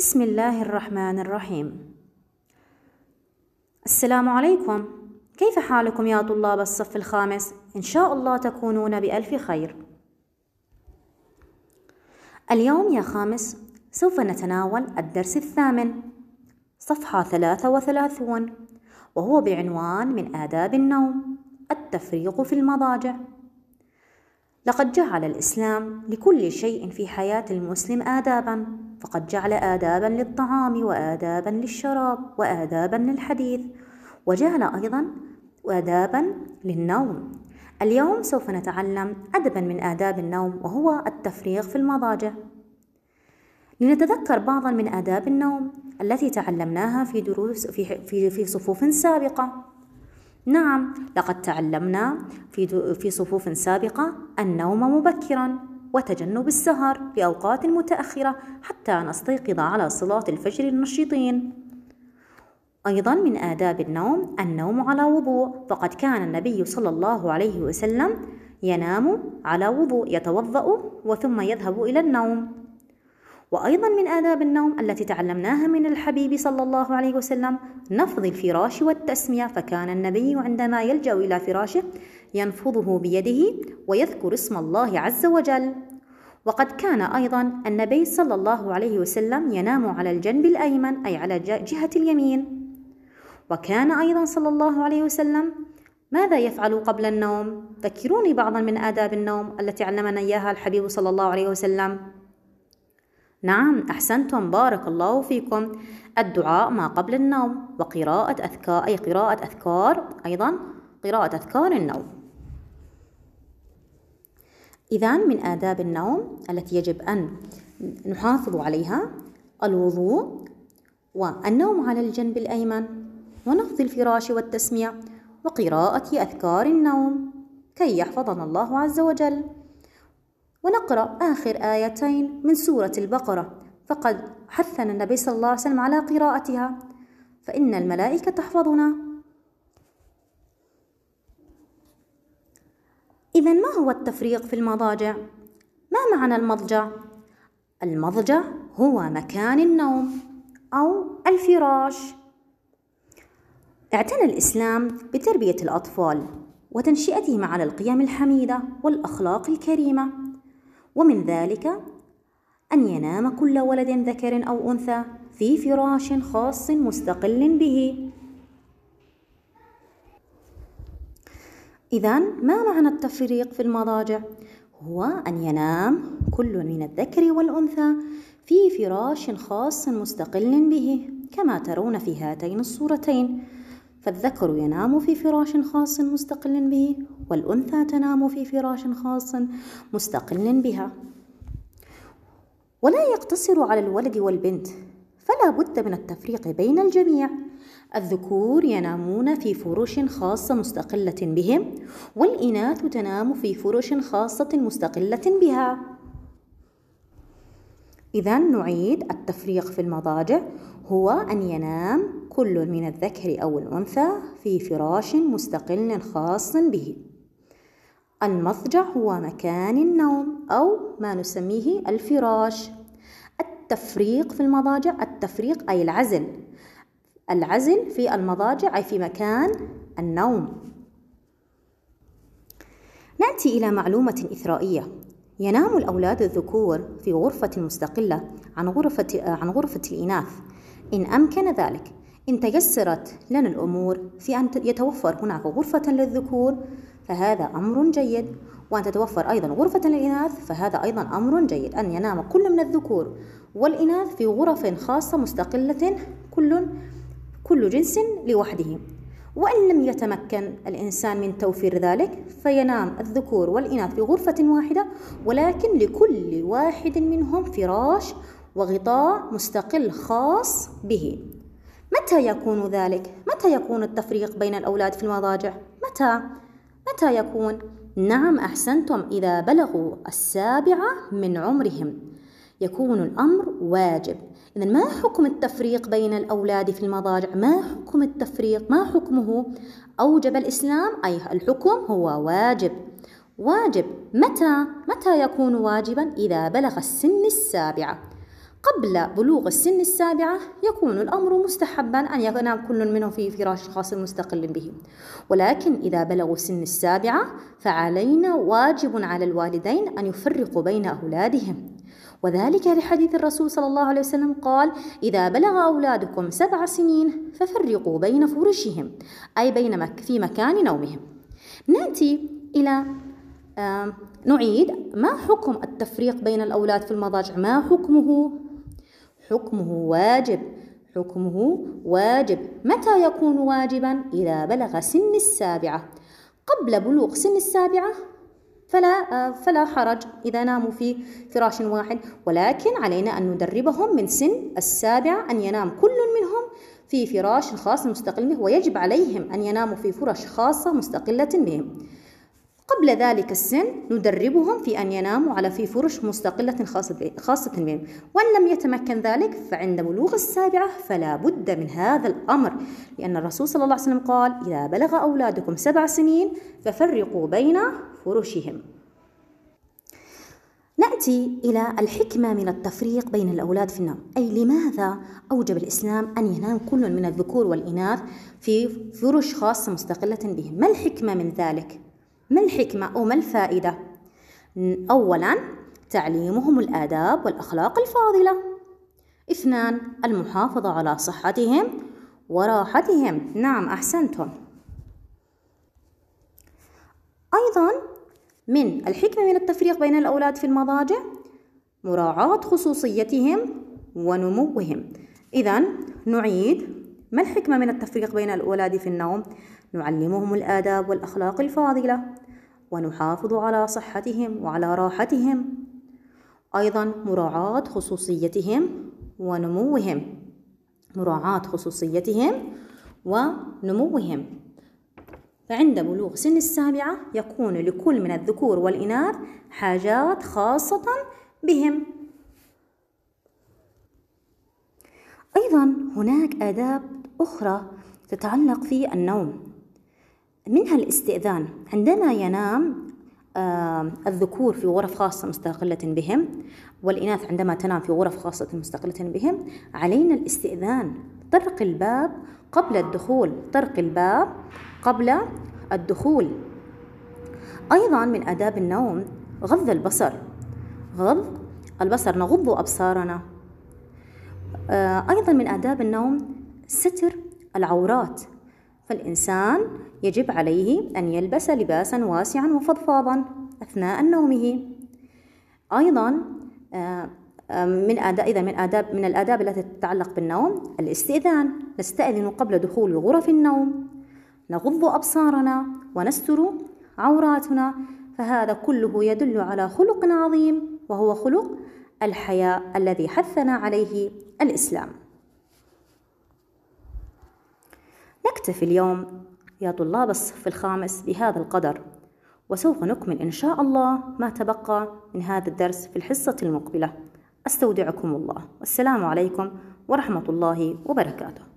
بسم الله الرحمن الرحيم السلام عليكم كيف حالكم يا طلاب الصف الخامس ان شاء الله تكونون بالف خير اليوم يا خامس سوف نتناول الدرس الثامن صفحه 33 وهو بعنوان من آداب النوم التفريق في المضاجع لقد جعل الإسلام لكل شيء في حياة المسلم آدابا فقد جعل آدابا للطعام وآدابا للشراب وآدابا للحديث وجعل أيضا آدابا للنوم اليوم سوف نتعلم أدبا من آداب النوم وهو التفريغ في المضاجع لنتذكر بعضا من آداب النوم التي تعلمناها في دروس في في, في صفوف سابقة نعم لقد تعلمنا في, في صفوف سابقة النوم مبكرا وتجنب السهر في أوقات متأخرة حتى نستيقظ على صلاة الفجر النشيطين أيضا من آداب النوم النوم على وضوء فقد كان النبي صلى الله عليه وسلم ينام على وضوء يتوضأ وثم يذهب إلى النوم وأيضا من آداب النوم التي تعلمناها من الحبيب صلى الله عليه وسلم نفض الفراش والتسمية فكان النبي عندما يلجأ إلى فراشه ينفضه بيده ويذكر اسم الله عز وجل وقد كان أيضا النبي صلى الله عليه وسلم ينام على الجنب الأيمن أي على جهة اليمين وكان أيضا صلى الله عليه وسلم ماذا يفعل قبل النوم؟ ذكروني بعضا من آداب النوم التي علمنا إياها الحبيب صلى الله عليه وسلم نعم أحسنتم بارك الله فيكم الدعاء ما قبل النوم وقراءة أذكار أي قراءة أذكار أيضا قراءة أذكار النوم إذا من آداب النوم التي يجب أن نحافظ عليها الوضوء والنوم على الجنب الأيمن ونفض الفراش والتسمية وقراءة أذكار النوم كي يحفظنا الله عز وجل ونقرأ آخر آيتين من سورة البقرة فقد حثنا النبي صلى الله عليه وسلم على قراءتها فإن الملائكة تحفظنا إذا ما هو التفريق في المضاجع؟ ما معنى المضجع؟ المضجع هو مكان النوم أو الفراش اعتنى الإسلام بتربية الأطفال وتنشئتهم على القيم الحميدة والأخلاق الكريمة ومن ذلك أن ينام كل ولد ذكر أو أنثى في فراش خاص مستقل به. إذا ما معنى التفريق في المضاجع؟ هو أن ينام كل من الذكر والأنثى في فراش خاص مستقل به كما ترون في هاتين الصورتين فالذكر ينام في فراش خاص مستقل به والأنثى تنام في فراش خاص مستقل بها ولا يقتصر على الولد والبنت فلا بد من التفريق بين الجميع الذكور ينامون في فرش خاصة مستقلة بهم والإناث تنام في فرش خاصة مستقلة بها إذا نعيد التفريق في المضاجع هو أن ينام كل من الذكر أو الأنثى في فراش مستقل خاص به. المضجع هو مكان النوم أو ما نسميه الفراش. التفريق في المضاجع التفريق أي العزل. العزل في المضاجع أي في مكان النوم. نأتي إلى معلومة إثرائية ينام الأولاد الذكور في غرفة مستقلة عن غرفة, عن غرفة الإناث إن أمكن ذلك إن تيسرت لنا الأمور في أن يتوفر هناك غرفة للذكور فهذا أمر جيد وأن تتوفر أيضا غرفة للإناث فهذا أيضا أمر جيد أن ينام كل من الذكور والإناث في غرف خاصة مستقلة كل كل جنس لوحده وإن لم يتمكن الإنسان من توفير ذلك فينام الذكور والإناث في غرفة واحدة ولكن لكل واحد منهم فراش وغطاء مستقل خاص به متى يكون ذلك؟ متى يكون التفريق بين الأولاد في المضاجع؟ متى؟ متى يكون؟ نعم أحسنتم إذا بلغوا السابعة من عمرهم يكون الأمر واجب إذا ما حكم التفريق بين الأولاد في المضاجع؟ ما حكم التفريق؟ ما حكمه؟ أوجب الإسلام أي الحكم هو واجب واجب متى؟ متى يكون واجبا؟ إذا بلغ السن السابعة قبل بلوغ السن السابعة يكون الأمر مستحبا أن ينام كل منهم في فراش خاص مستقل به ولكن إذا بلغوا سن السابعة فعلينا واجب على الوالدين أن يفرقوا بين أولادهم وذلك لحديث الرسول صلى الله عليه وسلم قال إذا بلغ أولادكم سبع سنين ففرقوا بين فرشهم أي بين مك في مكان نومهم نأتي إلى نعيد ما حكم التفريق بين الأولاد في المضاجع ما حكمه حكمه واجب حكمه واجب متى يكون واجبا إذا بلغ سن السابعة قبل بلوغ سن السابعة فلا فلا حرج إذا ناموا في فراش واحد ولكن علينا أن ندربهم من سن السابعة أن ينام كل منهم في فراش خاص مستقل به ويجب عليهم أن يناموا في فرش خاصة مستقلة بهم قبل ذلك السن ندربهم في أن يناموا على في فرش مستقلة خاصة بهم وإن لم يتمكن ذلك فعند بلوغ السابعة فلا بد من هذا الأمر لأن الرسول صلى الله عليه وسلم قال إذا بلغ أولادكم سبع سنين ففرقوا بين فرشهم نأتي إلى الحكمة من التفريق بين الأولاد في النوم أي لماذا أوجب الإسلام أن ينام كل من الذكور والإناث في فرش خاصة مستقلة بهم ما الحكمة من ذلك؟ ما الحكمة أو ما الفائدة؟ أولا تعليمهم الآداب والأخلاق الفاضلة اثنان المحافظة على صحتهم وراحتهم نعم أحسنتم أيضا من الحكمة من التفريق بين الأولاد في المضاجع مراعاة خصوصيتهم ونموهم إذا نعيد ما الحكمة من التفريق بين الأولاد في النوم؟ نعلمهم الآداب والأخلاق الفاضلة ونحافظ على صحتهم وعلى راحتهم أيضا مراعاة خصوصيتهم ونموهم مراعاة خصوصيتهم ونموهم فعند بلوغ سن السابعة يكون لكل من الذكور والإناث حاجات خاصة بهم أيضا هناك آداب أخرى تتعلق في النوم منها الاستئذان عندما ينام آه الذكور في غرف خاصة مستقلة بهم والإناث عندما تنام في غرف خاصة مستقلة بهم علينا الاستئذان طرق الباب قبل الدخول طرق الباب قبل الدخول أيضا من آداب النوم غض البصر غض البصر نغض أبصارنا آه أيضا من آداب النوم ستر العورات فالإنسان يجب عليه أن يلبس لباسا واسعا وفضفاضا أثناء نومه أيضا آه، آه، من آداب إذا من آداب من الآداب التي تتعلق بالنوم الاستئذان نستأذن قبل دخول غرف النوم نغض أبصارنا ونستر عوراتنا فهذا كله يدل على خلق عظيم وهو خلق الحياء الذي حثنا عليه الإسلام نكتفي اليوم يا طلاب الصف الخامس بهذا القدر وسوف نكمل إن شاء الله ما تبقى من هذا الدرس في الحصة المقبلة أستودعكم الله والسلام عليكم ورحمة الله وبركاته